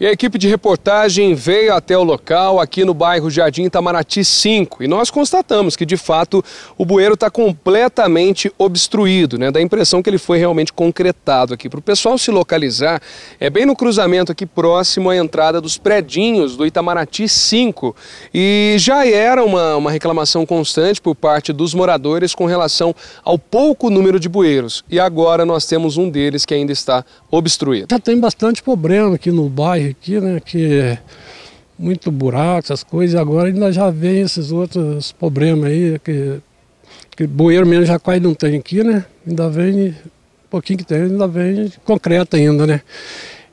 E a equipe de reportagem veio até o local, aqui no bairro Jardim Itamaraty 5, e nós constatamos que, de fato, o bueiro está completamente obstruído, né? Dá a impressão que ele foi realmente concretado aqui. Para o pessoal se localizar, é bem no cruzamento aqui próximo à entrada dos predinhos do Itamaraty 5. E já era uma, uma reclamação constante por parte dos moradores com relação ao pouco número de bueiros. E agora nós temos um deles que ainda está obstruído. Já tem bastante problema aqui no bairro aqui, né? Que é muito buraco, essas coisas, e agora ainda já vem esses outros problemas aí, que, que bueiro mesmo já quase não tem aqui, né? Ainda vem, um pouquinho que tem, ainda vem concreto ainda, né?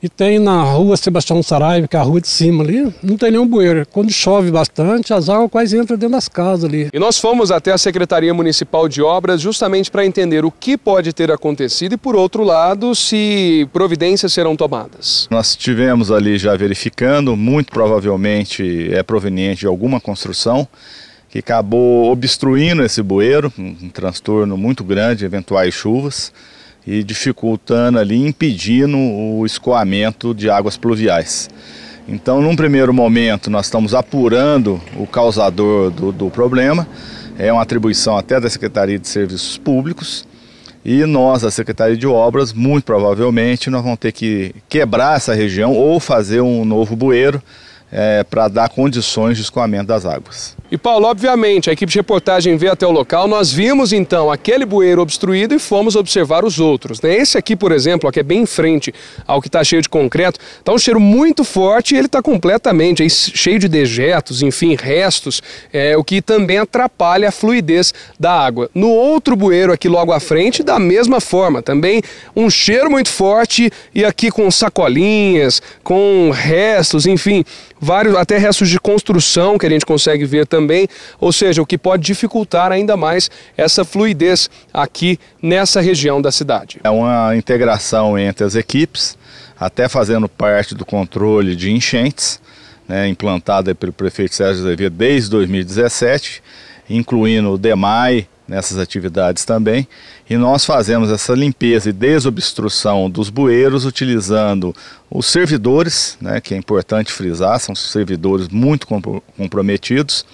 E tem na rua Sebastião Saraiva, que é a rua de cima ali, não tem nenhum bueiro. Quando chove bastante, as águas quase entram dentro das casas ali. E nós fomos até a Secretaria Municipal de Obras justamente para entender o que pode ter acontecido e, por outro lado, se providências serão tomadas. Nós tivemos ali já verificando, muito provavelmente é proveniente de alguma construção que acabou obstruindo esse bueiro, um transtorno muito grande, eventuais chuvas e dificultando ali, impedindo o escoamento de águas pluviais. Então, num primeiro momento, nós estamos apurando o causador do, do problema, é uma atribuição até da Secretaria de Serviços Públicos, e nós, a Secretaria de Obras, muito provavelmente, nós vamos ter que quebrar essa região ou fazer um novo bueiro é, para dar condições de escoamento das águas. E Paulo, obviamente, a equipe de reportagem veio até o local, nós vimos então aquele bueiro obstruído e fomos observar os outros. Né? Esse aqui, por exemplo, ó, que é bem em frente ao que está cheio de concreto, está um cheiro muito forte e ele está completamente aí, cheio de dejetos, enfim, restos, é, o que também atrapalha a fluidez da água. No outro bueiro aqui logo à frente, da mesma forma, também um cheiro muito forte e aqui com sacolinhas, com restos, enfim, vários, até restos de construção que a gente consegue ver também também, ou seja, o que pode dificultar ainda mais essa fluidez aqui nessa região da cidade. É uma integração entre as equipes, até fazendo parte do controle de enchentes, né, implantada pelo prefeito Sérgio Azevedo desde 2017, incluindo o DEMAI, nessas atividades também. E nós fazemos essa limpeza e desobstrução dos bueiros utilizando os servidores, né, que é importante frisar, são servidores muito comprometidos,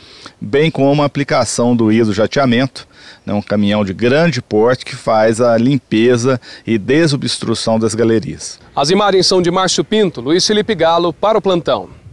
bem como a aplicação do hidrojateamento, né, um caminhão de grande porte que faz a limpeza e desobstrução das galerias. As imagens são de Márcio Pinto, Luiz Felipe Galo, para o Plantão.